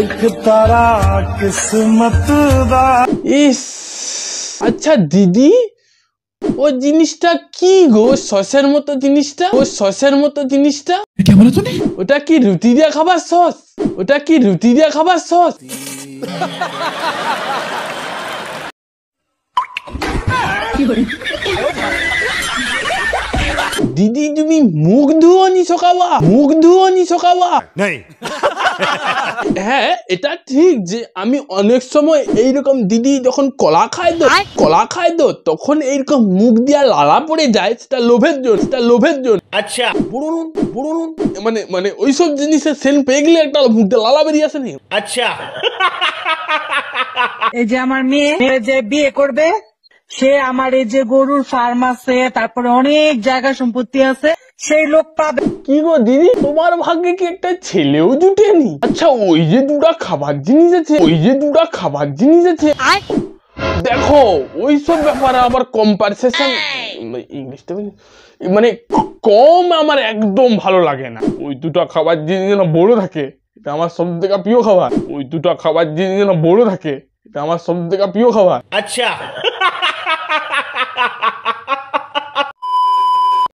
এক তারা কিসমত ইস আচ্ছা ও জিনিসটা কি গো সসের মতো জিনিসটা ও সসের মতো জিনিসটা ওটা কি রুটি দিয়ে খাবার সস ওটা কি রুটি দিয়ে খাবার সস দিদি তুমি মুখ ধুয়নি সকাওয়া মুখ ধুয়নি সকাওয়া নাই হ্যাঁ এটা ঠিক যে আমি অনেক সময় এইরকম দিদি যখন কলা খায় তো কলা খায় তো তখন এইরকম মুখ দিয়া লালা পড়ে যায় সেটা লোভের জন্য সেটা লোভের জন্য আচ্ছা বুড়ুন বুড়ুন মানে মানে ওইসব জিনিসের সেন পেয়ে গেলে একটা মুখ দিয়ে লালা বেরিয়ে আসেনি আচ্ছা এই যে আমার মেয়ে যে বিয়ে করবে সে আমার এই যে গরুর ফার্ম আছে তারপরে অনেক জায়গা সম্পত্তি আছে সেই লোক পাবে কি গো দিদি তোমার ভাগ্যে কি একটা ছেলেও জুটেনি আচ্ছা ওই যে দুটা খাবার জিনিস আছে ওই যে দুটা খাবার জিনিস আছে দেখো ওই সব ব্যাপারে আমার কম্পারসেশন ইংলিশটা মানে কম আমার একদম ভালো লাগে না ওই দুটো খাবার জিনিস যেন বড় থাকে এটা আমার সব থেকে প্রিয় খাবার ওই দুটো খাবার জিনিস যেন বড় থাকে এটা আমার সব থেকে প্রিয় খাবার আচ্ছা ha ha ha